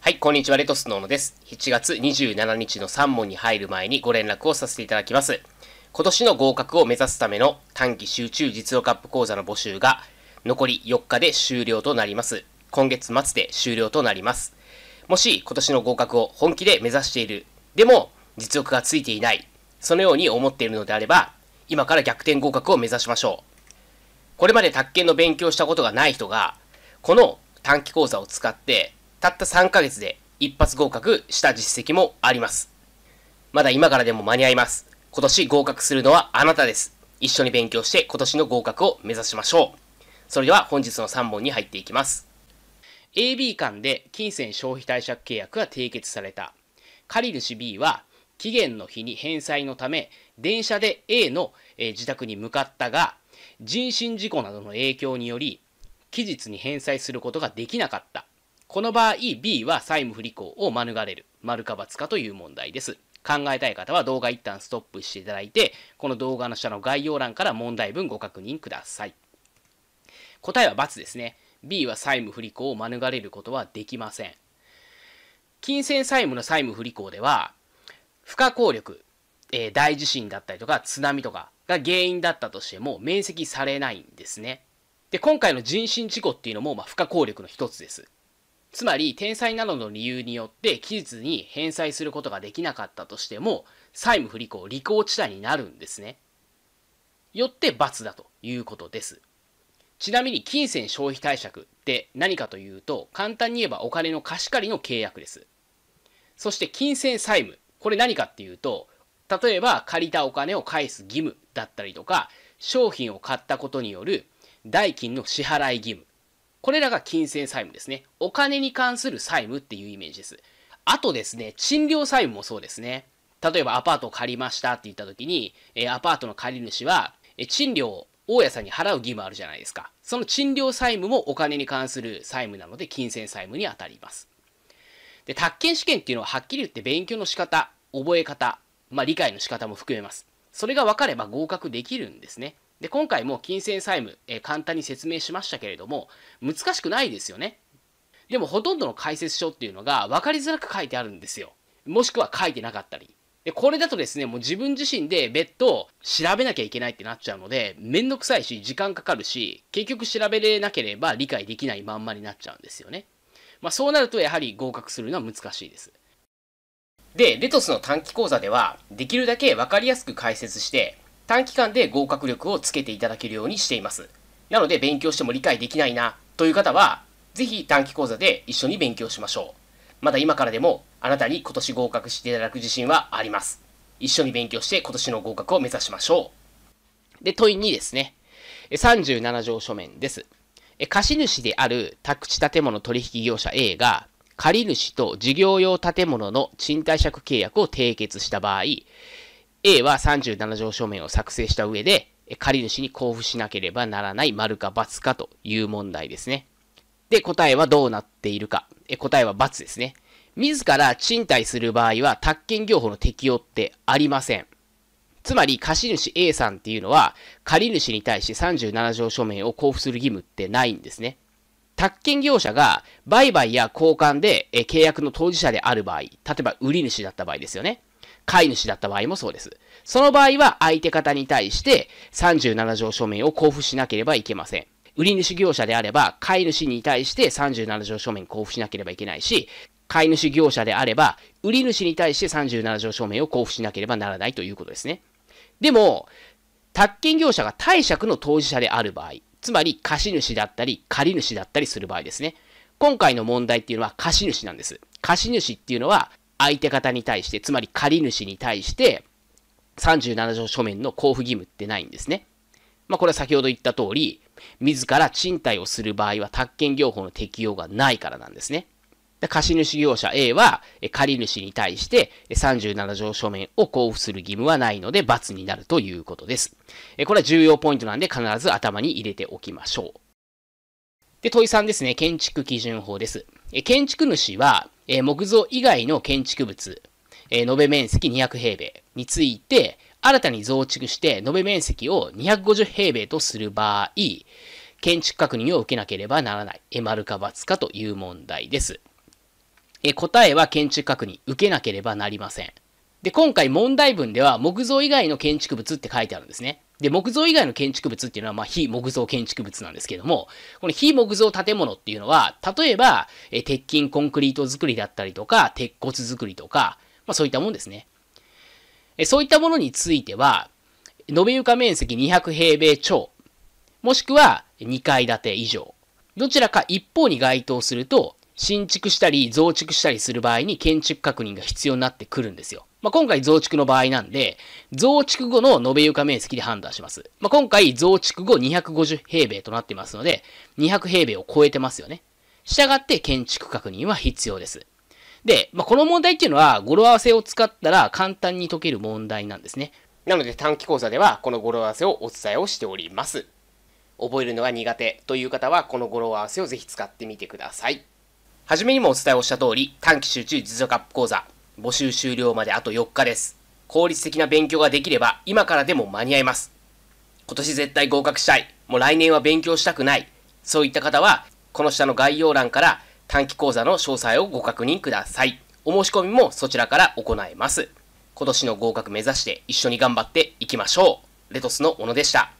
はい、こんにちは、レトスノーノです。7月27日の3問に入る前にご連絡をさせていただきます。今年の合格を目指すための短期集中実力アップ講座の募集が残り4日で終了となります。今月末で終了となります。もし今年の合格を本気で目指している、でも実力がついていない、そのように思っているのであれば、今から逆転合格を目指しましょう。これまで宅建の勉強したことがない人が、この短期講座を使って、たった3ヶ月で一発合格した実績もあります。まだ今からでも間に合います。今年合格するのはあなたです。一緒に勉強して今年の合格を目指しましょう。それでは本日の3問に入っていきます。AB 間で金銭消費貸借契約が締結された。借り主 B は期限の日に返済のため、電車で A の、え自宅に向かったが、人身事故などの影響により、期日に返済することができなかった。この場合、B は債務不履行を免れる。丸か罰かという問題です。考えたい方は動画一旦ストップしていただいて、この動画の下の概要欄から問題文ご確認ください。答えは罰ですね。B は債務不履行を免れることはできません。金銭債務の債務不履行では、不可抗力、えー、大地震だったりとか津波とかが原因だったとしても免責されないんですね。で、今回の人身事故っていうのも、まあ、不可抗力の一つです。つまり、天災などの理由によって期日に返済することができなかったとしても、債務不履行、履行地帯になるんですね。よって罰だということです。ちなみに金銭消費貸借って何かというと、簡単に言えばお金の貸し借りの契約です。そして金銭債務これ何かっていうと、例えば借りたお金を返す義務だったりとか、商品を買ったことによる代金の支払い義務。これらが金銭債務ですね。お金に関する債務っていうイメージです。あとですね、賃料債務もそうですね。例えばアパートを借りましたって言った時に、えアパートの借り主は、え賃料を大家さんに払う義務あるじゃないですか。その賃料債務もお金に関する債務なので、金銭債務にあたります。で、宅建試験っていうのははっきり言って勉強の仕方、覚え方、まあ、理解の仕方も含めます。それが分かれば合格できるんですね。で、今回も金銭債務、えー、簡単に説明しましたけれども、難しくないですよね。でもほとんどの解説書っていうのが分かりづらく書いてあるんですよ。もしくは書いてなかったり。で、これだとですね、もう自分自身で別途調べなきゃいけないってなっちゃうので、めんどくさいし、時間かかるし、結局調べれなければ理解できないまんまになっちゃうんですよね。まあ、そうなるとやはり合格するのは難しいです。で、レトスの短期講座では、できるだけ分かりやすく解説して、短期間で合格力をつけていただけるようにしています。なので、勉強しても理解できないなという方は、ぜひ短期講座で一緒に勉強しましょう。まだ今からでも、あなたに今年合格していただく自信はあります。一緒に勉強して今年の合格を目指しましょう。で、問い2ですね。37条書面です。貸主である宅地建物取引業者 A が、借主と事業用建物の賃貸借契約を締結した場合、A は37条書面を作成した上で、借主に交付しなければならない丸か×かという問題ですね。で、答えはどうなっているか。答えは×ですね。自ら賃貸する場合は、宅建業法の適用ってありません。つまり、貸主 A さんっていうのは、借主に対して37条書面を交付する義務ってないんですね。宅建業者が売買や交換で契約の当事者である場合、例えば売り主だった場合ですよね。買い主だった場合もそうです。その場合は相手方に対して37条書面を交付しなければいけません。売り主業者であれば、買い主に対して37条書面交付しなければいけないし、買い主業者であれば、売り主に対して37条書面を交付しなければならないということですね。でも、宅建業者が貸借の当事者である場合、つまり貸主だったり借主だったりする場合ですね。今回の問題っていうのは貸主なんです。貸主っていうのは相手方に対して、つまり借主に対して37条書面の交付義務ってないんですね。まあこれは先ほど言った通り、自ら賃貸をする場合は宅建業法の適用がないからなんですね。貸主業者 A は、借主に対して37条書面を交付する義務はないので、罰になるということです。これは重要ポイントなんで必ず頭に入れておきましょう。で、問い3ですね。建築基準法です。建築主は、木造以外の建築物、延べ面積200平米について、新たに増築して、延べ面積を250平米とする場合、建築確認を受けなければならない。丸か×かという問題です。え答えは建築確認受けなければなりません。で、今回問題文では木造以外の建築物って書いてあるんですね。で、木造以外の建築物っていうのは、まあ、非木造建築物なんですけども、この非木造建物っていうのは、例えば、え鉄筋コンクリート作りだったりとか、鉄骨作りとか、まあ、そういったもんですね。えそういったものについては、延べ床面積200平米超、もしくは2階建て以上、どちらか一方に該当すると、新築したり増築したりする場合に建築確認が必要になってくるんですよ。まあ、今回増築の場合なんで、増築後の延べ床面積で判断します。まあ、今回増築後250平米となってますので、200平米を超えてますよね。したがって建築確認は必要です。で、まあ、この問題っていうのは語呂合わせを使ったら簡単に解ける問題なんですね。なので短期講座ではこの語呂合わせをお伝えをしております。覚えるのが苦手という方はこの語呂合わせをぜひ使ってみてください。はじめにもお伝えをした通り、短期集中実力アップ講座、募集終了まであと4日です。効率的な勉強ができれば、今からでも間に合います。今年絶対合格したい。もう来年は勉強したくない。そういった方は、この下の概要欄から短期講座の詳細をご確認ください。お申し込みもそちらから行えます。今年の合格目指して一緒に頑張っていきましょう。レトスの小野でした。